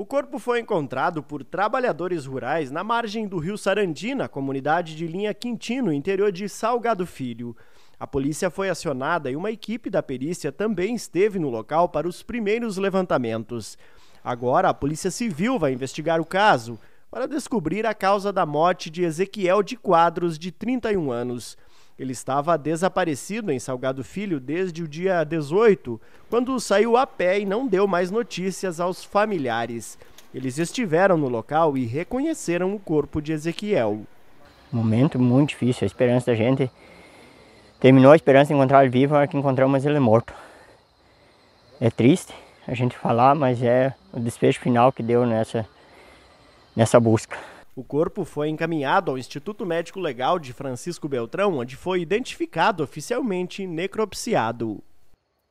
O corpo foi encontrado por trabalhadores rurais na margem do rio Sarandi, na comunidade de Linha Quintino, interior de Salgado Filho. A polícia foi acionada e uma equipe da perícia também esteve no local para os primeiros levantamentos. Agora, a Polícia Civil vai investigar o caso para descobrir a causa da morte de Ezequiel de Quadros, de 31 anos. Ele estava desaparecido em Salgado Filho desde o dia 18, quando saiu a pé e não deu mais notícias aos familiares. Eles estiveram no local e reconheceram o corpo de Ezequiel. Momento muito difícil, a esperança da gente terminou a esperança de encontrar ele vivo, que encontramos mas ele é morto. É triste a gente falar, mas é o desfecho final que deu nessa nessa busca. O corpo foi encaminhado ao Instituto Médico Legal de Francisco Beltrão, onde foi identificado oficialmente necropsiado.